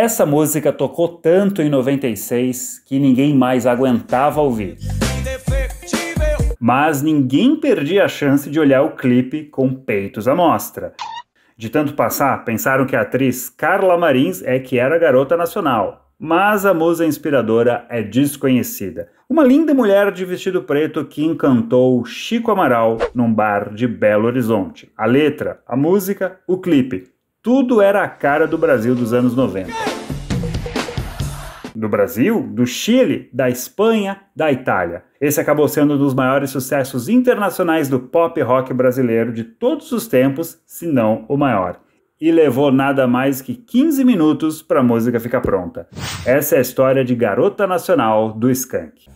Essa música tocou tanto em 96 que ninguém mais aguentava ouvir. Mas ninguém perdia a chance de olhar o clipe com peitos à mostra. De tanto passar, pensaram que a atriz Carla Marins é que era garota nacional. Mas a musa inspiradora é desconhecida. Uma linda mulher de vestido preto que encantou Chico Amaral num bar de Belo Horizonte. A letra, a música, o clipe tudo era a cara do Brasil dos anos 90. Do Brasil, do Chile, da Espanha, da Itália. Esse acabou sendo um dos maiores sucessos internacionais do pop rock brasileiro de todos os tempos, se não o maior e levou nada mais que 15 minutos para a música ficar pronta. Essa é a história de Garota Nacional do Skank.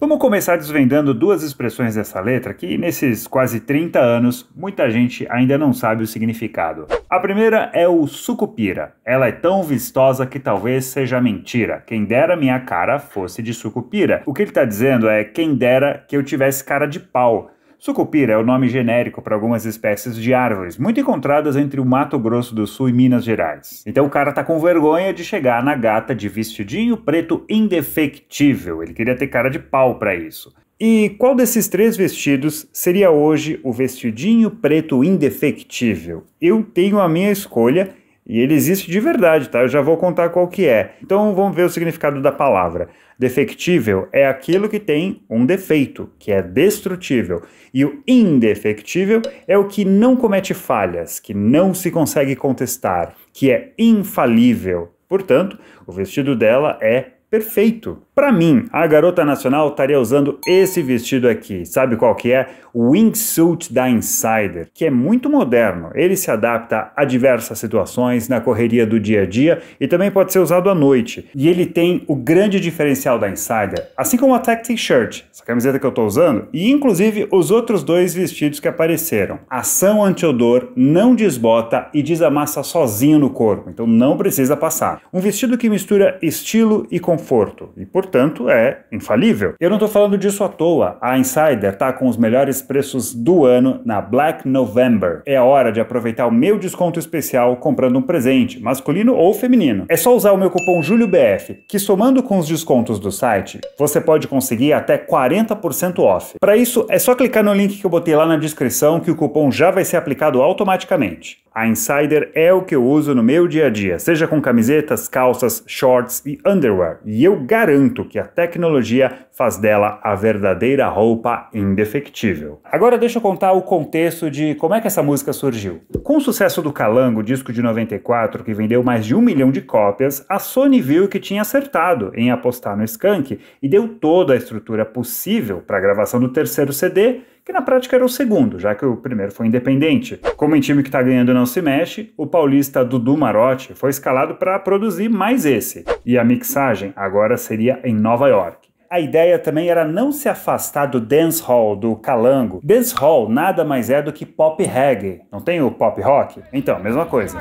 Vamos começar desvendando duas expressões dessa letra que, nesses quase 30 anos, muita gente ainda não sabe o significado. A primeira é o sucupira. Ela é tão vistosa que talvez seja mentira. Quem dera minha cara fosse de sucupira. O que ele está dizendo é: quem dera que eu tivesse cara de pau. Sucupira é o nome genérico para algumas espécies de árvores, muito encontradas entre o Mato Grosso do Sul e Minas Gerais. Então o cara tá com vergonha de chegar na gata de vestidinho preto indefectível. Ele queria ter cara de pau para isso. E qual desses três vestidos seria hoje o vestidinho preto indefectível? Eu tenho a minha escolha e ele existe de verdade, tá? Eu já vou contar qual que é. Então vamos ver o significado da palavra. Defectível é aquilo que tem um defeito, que é destrutível. E o indefectível é o que não comete falhas, que não se consegue contestar, que é infalível. Portanto, o vestido dela é Perfeito. Para mim, a garota nacional estaria usando esse vestido aqui. Sabe qual que é? O wingsuit da Insider, que é muito moderno. Ele se adapta a diversas situações na correria do dia a dia e também pode ser usado à noite. E ele tem o grande diferencial da Insider, assim como a Tech T-shirt, essa camiseta que eu estou usando, e inclusive os outros dois vestidos que apareceram. Ação anti-odor, não desbota e desamassa sozinho no corpo, então não precisa passar. Um vestido que mistura estilo e conforto conforto e, portanto, é infalível. Eu não estou falando disso à toa. A Insider está com os melhores preços do ano na Black November. É a hora de aproveitar o meu desconto especial comprando um presente, masculino ou feminino. É só usar o meu cupom JúlioBF, que somando com os descontos do site, você pode conseguir até 40% off. Para isso, é só clicar no link que eu botei lá na descrição que o cupom já vai ser aplicado automaticamente. A Insider é o que eu uso no meu dia a dia, seja com camisetas, calças, shorts e underwear e eu garanto que a tecnologia faz dela a verdadeira roupa indefectível. Agora deixa eu contar o contexto de como é que essa música surgiu. Com o sucesso do Calango, disco de 94, que vendeu mais de um milhão de cópias, a Sony viu que tinha acertado em apostar no Skank e deu toda a estrutura possível para a gravação do terceiro CD, que na prática era o segundo, já que o primeiro foi independente. Como em time que está ganhando não se mexe, o paulista Dudu Marotti foi escalado para produzir mais esse, e a mixagem agora seria em Nova York a ideia também era não se afastar do dancehall, do calango. Dancehall nada mais é do que pop reggae. Não tem o pop rock? Então, mesma coisa.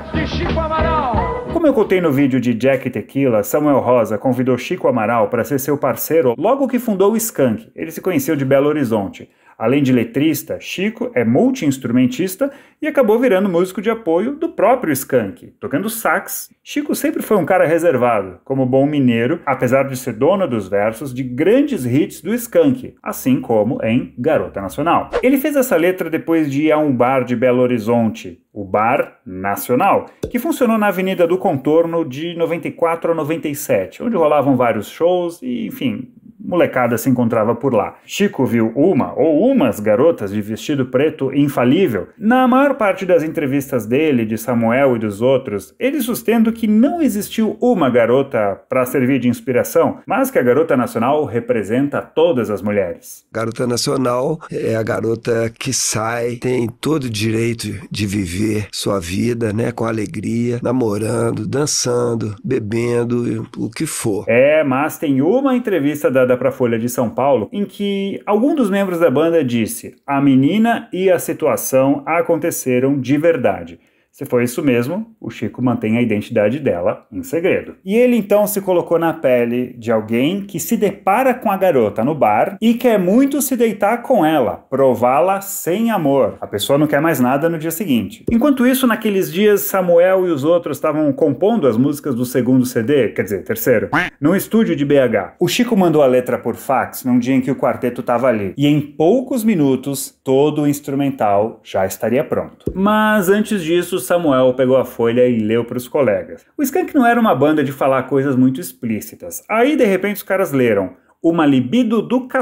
Como eu contei no vídeo de Jack Tequila, Samuel Rosa convidou Chico Amaral para ser seu parceiro logo que fundou o Skank. Ele se conheceu de Belo Horizonte. Além de letrista, Chico é multi-instrumentista e acabou virando músico de apoio do próprio Skank, tocando sax. Chico sempre foi um cara reservado, como bom mineiro, apesar de ser dono dos versos de grandes hits do Skank, assim como em Garota Nacional. Ele fez essa letra depois de ir a um bar de Belo Horizonte, o Bar Nacional, que funcionou na Avenida do Contorno de 94 a 97, onde rolavam vários shows e, enfim, molecada se encontrava por lá. Chico viu uma ou umas garotas de vestido preto infalível. Na maior parte das entrevistas dele, de Samuel e dos outros, ele sustendo que não existiu uma garota para servir de inspiração, mas que a garota nacional representa todas as mulheres. Garota nacional é a garota que sai, tem todo o direito de viver sua vida, né, com alegria, namorando, dançando, bebendo, o que for. É, mas tem uma entrevista da publicada para a Folha de São Paulo, em que algum dos membros da banda disse: "A menina e a situação aconteceram de verdade". Se foi isso mesmo, o Chico mantém a identidade dela em segredo. E ele então se colocou na pele de alguém que se depara com a garota no bar e quer muito se deitar com ela, prová-la sem amor. A pessoa não quer mais nada no dia seguinte. Enquanto isso, naqueles dias, Samuel e os outros estavam compondo as músicas do segundo CD, quer dizer, terceiro, num estúdio de BH. O Chico mandou a letra por fax num dia em que o quarteto estava ali, e em poucos minutos todo o instrumental já estaria pronto. Mas antes disso, o Samuel pegou a folha e leu para os colegas. O Skank não era uma banda de falar coisas muito explícitas. Aí, de repente, os caras leram Uma libido do ca.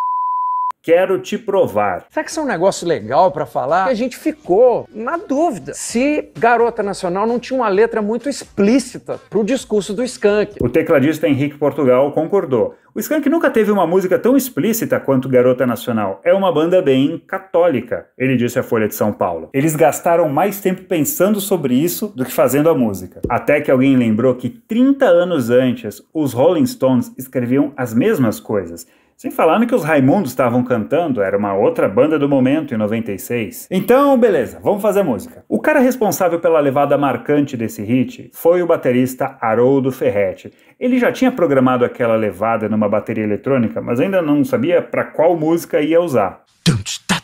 Quero te provar. Será que isso é um negócio legal para falar? E a gente ficou na dúvida se Garota Nacional não tinha uma letra muito explícita para o discurso do Skank. O tecladista Henrique Portugal concordou. O Skank nunca teve uma música tão explícita quanto Garota Nacional. É uma banda bem católica, ele disse à Folha de São Paulo. Eles gastaram mais tempo pensando sobre isso do que fazendo a música. Até que alguém lembrou que 30 anos antes, os Rolling Stones escreviam as mesmas coisas. Sem falar no que os Raimundos estavam cantando, era uma outra banda do momento em 96. Então, beleza, vamos fazer música. O cara responsável pela levada marcante desse hit foi o baterista Haroldo Ferretti. Ele já tinha programado aquela levada numa bateria eletrônica, mas ainda não sabia para qual música ia usar. Tá,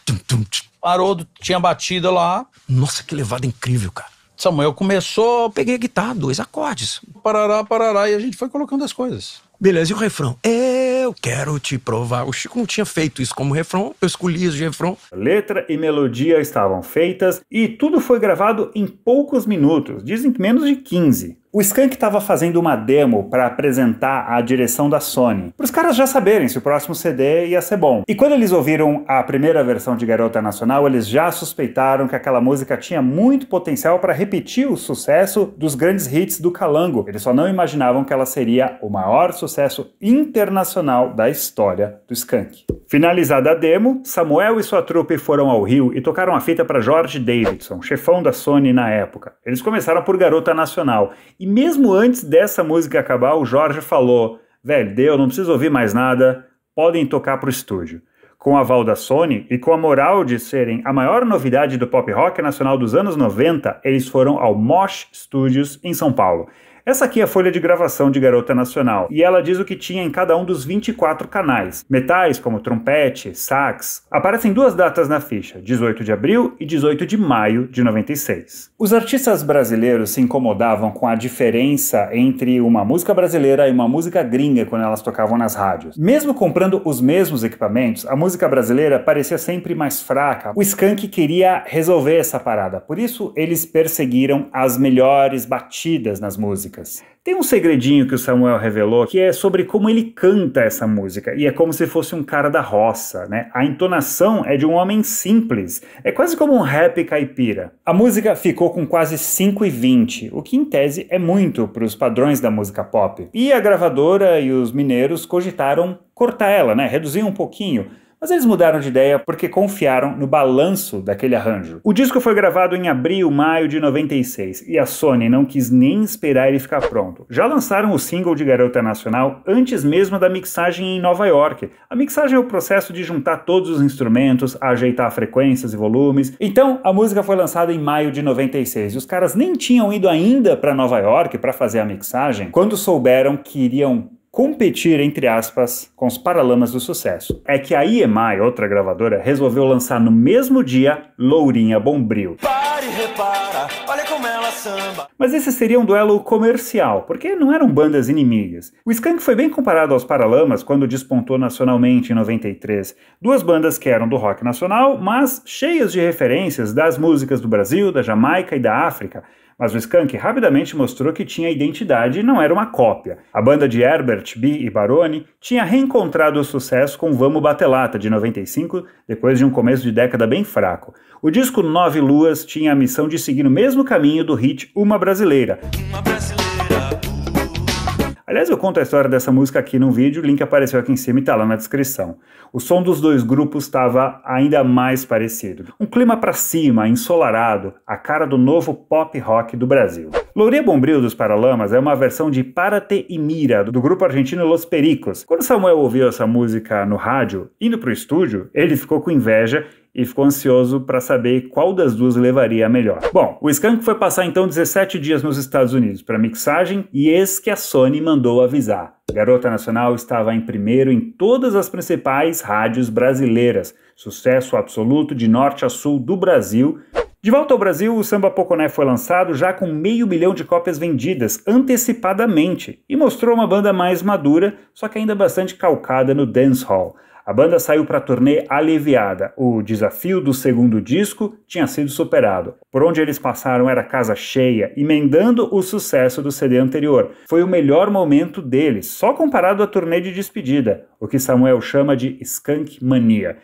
Haroldo tinha batida lá. Nossa, que levada incrível, cara. Samuel começou, peguei a guitarra, dois acordes. Parará, parará, e a gente foi colocando as coisas. Beleza, e o refrão? É eu quero te provar. O Chico não tinha feito isso como refrão, eu escolhi esse refrão. Letra e melodia estavam feitas e tudo foi gravado em poucos minutos, dizem que menos de 15. O Skank estava fazendo uma demo para apresentar à direção da Sony, para os caras já saberem se o próximo CD ia ser bom. E quando eles ouviram a primeira versão de Garota Nacional, eles já suspeitaram que aquela música tinha muito potencial para repetir o sucesso dos grandes hits do Calango. Eles só não imaginavam que ela seria o maior sucesso internacional da história do Skank. Finalizada a demo, Samuel e sua trupe foram ao Rio e tocaram a fita para George Davidson, chefão da Sony na época. Eles começaram por Garota Nacional e mesmo antes dessa música acabar, o Jorge falou: velho, deu, não preciso ouvir mais nada, podem tocar pro estúdio. Com a aval da Sony e com a moral de serem a maior novidade do pop rock nacional dos anos 90, eles foram ao Mosh Studios em São Paulo. Essa aqui é a folha de gravação de Garota Nacional, e ela diz o que tinha em cada um dos 24 canais. Metais, como trompete, sax, aparecem duas datas na ficha, 18 de abril e 18 de maio de 96. Os artistas brasileiros se incomodavam com a diferença entre uma música brasileira e uma música gringa quando elas tocavam nas rádios. Mesmo comprando os mesmos equipamentos, a música brasileira parecia sempre mais fraca. O Skank queria resolver essa parada, por isso eles perseguiram as melhores batidas nas músicas músicas. Tem um segredinho que o Samuel revelou que é sobre como ele canta essa música, e é como se fosse um cara da roça, né? A entonação é de um homem simples, é quase como um rap caipira. A música ficou com quase 5,20, o que em tese é muito para os padrões da música pop. E a gravadora e os mineiros cogitaram cortar ela, né? Reduzir um pouquinho mas eles mudaram de ideia porque confiaram no balanço daquele arranjo. O disco foi gravado em abril, maio de 96 e a Sony não quis nem esperar ele ficar pronto. Já lançaram o single de Garota Nacional antes mesmo da mixagem em Nova York. A mixagem é o processo de juntar todos os instrumentos, ajeitar frequências e volumes. Então, a música foi lançada em maio de 96 e os caras nem tinham ido ainda para Nova York para fazer a mixagem quando souberam que iriam competir, entre aspas, com os paralamas do sucesso. É que a EMI, outra gravadora, resolveu lançar no mesmo dia Lourinha Bombril. Pare, repara, olha como ela samba. Mas esse seria um duelo comercial, porque não eram bandas inimigas. O Skank foi bem comparado aos Paralamas quando despontou nacionalmente em 93. Duas bandas que eram do rock nacional, mas cheias de referências das músicas do Brasil, da Jamaica e da África mas o Skank rapidamente mostrou que tinha identidade e não era uma cópia. A banda de Herbert, B e Baroni tinha reencontrado o sucesso com Vamos Batelata, de 95, depois de um começo de década bem fraco. O disco Nove Luas tinha a missão de seguir o mesmo caminho do hit Uma Brasileira. Uma brasileira Aliás, eu conto a história dessa música aqui no vídeo, o link apareceu aqui em cima e está lá na descrição. O som dos dois grupos estava ainda mais parecido. Um clima para cima, ensolarado, a cara do novo pop rock do Brasil. Louria Bombril dos Paralamas é uma versão de Parate e Mira, do grupo argentino Los Pericos. Quando Samuel ouviu essa música no rádio, indo para o estúdio, ele ficou com inveja e ficou ansioso para saber qual das duas levaria a melhor. Bom, o Skunk foi passar então 17 dias nos Estados Unidos para mixagem e eis que a Sony mandou avisar. Garota Nacional estava em primeiro em todas as principais rádios brasileiras, sucesso absoluto de norte a sul do Brasil. De volta ao Brasil, o Samba Poconé foi lançado já com meio milhão de cópias vendidas antecipadamente e mostrou uma banda mais madura, só que ainda bastante calcada no dancehall. A banda saiu para a turnê aliviada. O desafio do segundo disco tinha sido superado. Por onde eles passaram era casa cheia, emendando o sucesso do CD anterior. Foi o melhor momento deles, só comparado à turnê de despedida, o que Samuel chama de skunk mania.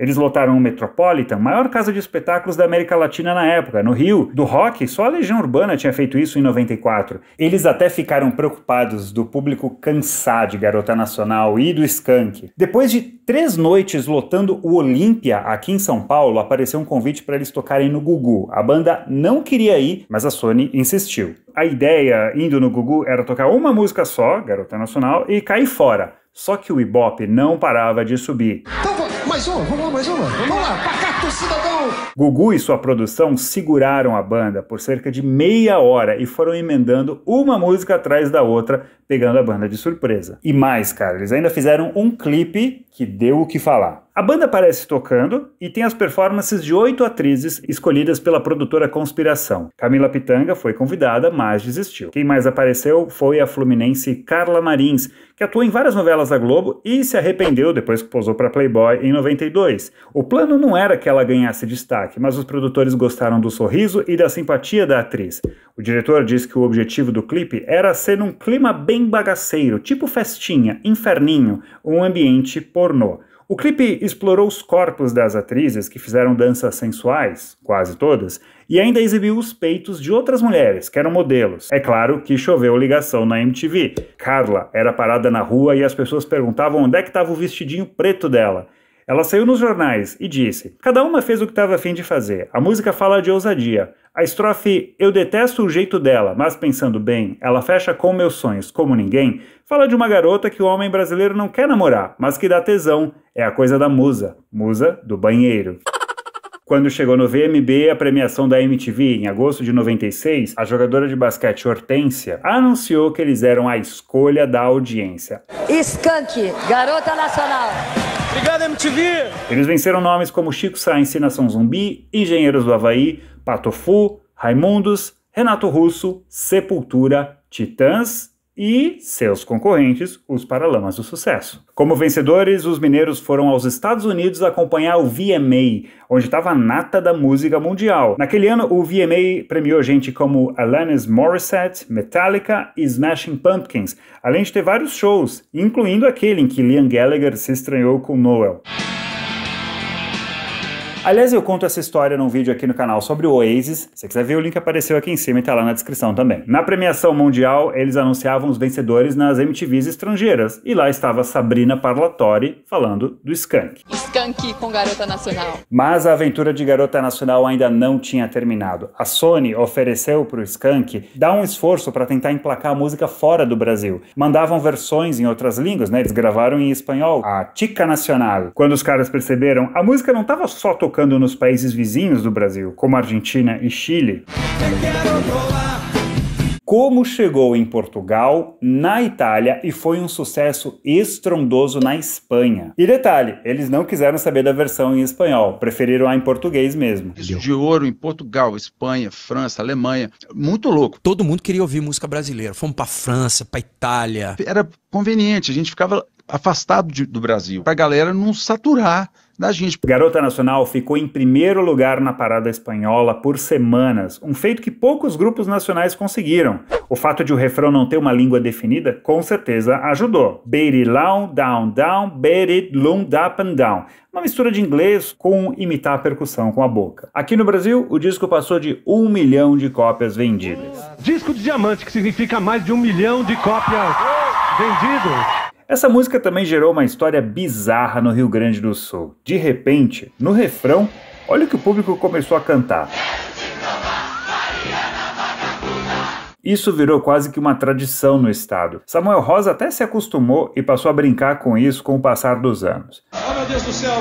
Eles lotaram o Metropolitan, maior casa de espetáculos da América Latina na época, no Rio. Do rock, só a Legião Urbana tinha feito isso em 94. Eles até ficaram preocupados do público cansar de Garota Nacional e do Skank. Depois de três noites lotando o Olímpia aqui em São Paulo, apareceu um convite para eles tocarem no Gugu. A banda não queria ir, mas a Sony insistiu. A ideia, indo no Gugu, era tocar uma música só, Garota Nacional, e cair fora. Só que o Ibope não parava de subir. Então mais uma, vamos lá, mais uma. Vamos lá, Pacato Cidadão! Gugu e sua produção seguraram a banda por cerca de meia hora e foram emendando uma música atrás da outra, pegando a banda de surpresa. E mais, cara, eles ainda fizeram um clipe que deu o que falar. A banda aparece tocando e tem as performances de oito atrizes escolhidas pela produtora Conspiração. Camila Pitanga foi convidada, mas desistiu. Quem mais apareceu foi a fluminense Carla Marins, que atuou em várias novelas da Globo e se arrependeu depois que posou para Playboy em 92. O plano não era que ela ganhasse destaque, mas os produtores gostaram do sorriso e da simpatia da atriz. O diretor disse que o objetivo do clipe era ser um clima bem bagaceiro, tipo festinha, inferninho, um ambiente pornô. O clipe explorou os corpos das atrizes que fizeram danças sensuais, quase todas, e ainda exibiu os peitos de outras mulheres, que eram modelos. É claro que choveu ligação na MTV. Carla era parada na rua e as pessoas perguntavam onde é que estava o vestidinho preto dela. Ela saiu nos jornais e disse: Cada uma fez o que estava afim de fazer. A música fala de ousadia. A estrofe Eu detesto o jeito dela, mas pensando bem, ela fecha com meus sonhos como ninguém, Fala de uma garota que o homem brasileiro não quer namorar, mas que dá tesão. É a coisa da musa, musa do banheiro. Quando chegou no VMB, a premiação da MTV em agosto de 96, a jogadora de basquete Hortência anunciou que eles eram a escolha da audiência. Skank, garota nacional. Obrigado, MTV! Eles venceram nomes como Chico Sainz, Nação Zumbi, Engenheiros do Havaí, Patofu, Raimundos, Renato Russo, Sepultura, Titãs e seus concorrentes, os Paralamas do Sucesso. Como vencedores, os mineiros foram aos Estados Unidos acompanhar o VMA, onde estava a nata da música mundial. Naquele ano, o VMA premiou gente como Alanis Morissette, Metallica e Smashing Pumpkins, além de ter vários shows, incluindo aquele em que Liam Gallagher se estranhou com Noel. Aliás, eu conto essa história num vídeo aqui no canal sobre o Oasis. Se você quiser ver, o link apareceu aqui em cima e tá lá na descrição também. Na premiação mundial, eles anunciavam os vencedores nas MTVs estrangeiras. E lá estava Sabrina Parlatori falando do Skank. Skank com Garota Nacional. Mas a aventura de Garota Nacional ainda não tinha terminado. A Sony ofereceu pro Skank dar um esforço para tentar emplacar a música fora do Brasil. Mandavam versões em outras línguas, né? Eles gravaram em espanhol. A Tica Nacional. Quando os caras perceberam, a música não tava só tocando tocando nos países vizinhos do Brasil, como Argentina e Chile, como chegou em Portugal, na Itália e foi um sucesso estrondoso na Espanha. E detalhe, eles não quiseram saber da versão em espanhol, preferiram a em português mesmo. De ouro em Portugal, Espanha, França, Alemanha, muito louco. Todo mundo queria ouvir música brasileira. Fomos para França, para Itália. Era conveniente, a gente ficava afastado de, do Brasil, para a galera não saturar da gente. Garota Nacional ficou em primeiro lugar na parada espanhola por semanas, um feito que poucos grupos nacionais conseguiram. O fato de o refrão não ter uma língua definida com certeza ajudou. Berilão, down, down, berilum, up and down. Uma mistura de inglês com imitar a percussão com a boca. Aqui no Brasil, o disco passou de um milhão de cópias vendidas. Disco de diamante, que significa mais de um milhão de cópias vendidas. Essa música também gerou uma história bizarra no Rio Grande do Sul. De repente, no refrão, olha o que o público começou a cantar. Isso virou quase que uma tradição no estado. Samuel Rosa até se acostumou e passou a brincar com isso com o passar dos anos meu Deus do céu,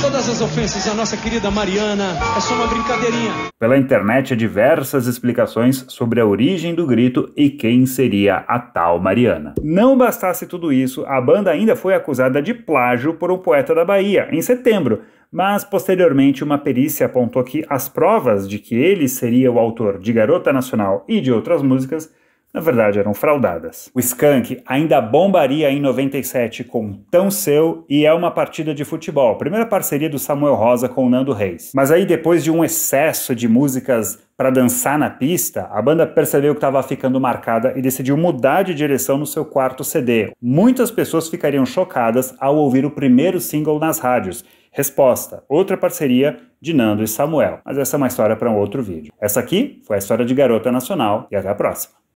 todas as ofensas à nossa querida Mariana. É só uma brincadeirinha. Pela internet há diversas explicações sobre a origem do grito e quem seria a tal Mariana. Não bastasse tudo isso, a banda ainda foi acusada de plágio por um poeta da Bahia, em setembro, mas posteriormente uma perícia apontou que as provas de que ele seria o autor de Garota Nacional e de outras músicas na verdade eram fraudadas. O Skank ainda bombaria em 97 com Tão Seu e É Uma Partida de Futebol, primeira parceria do Samuel Rosa com o Nando Reis. Mas aí depois de um excesso de músicas para dançar na pista, a banda percebeu que estava ficando marcada e decidiu mudar de direção no seu quarto CD. Muitas pessoas ficariam chocadas ao ouvir o primeiro single nas rádios. Resposta: outra parceria de Nando e Samuel. Mas essa é uma história para um outro vídeo. Essa aqui foi a história de Garota Nacional e até a próxima.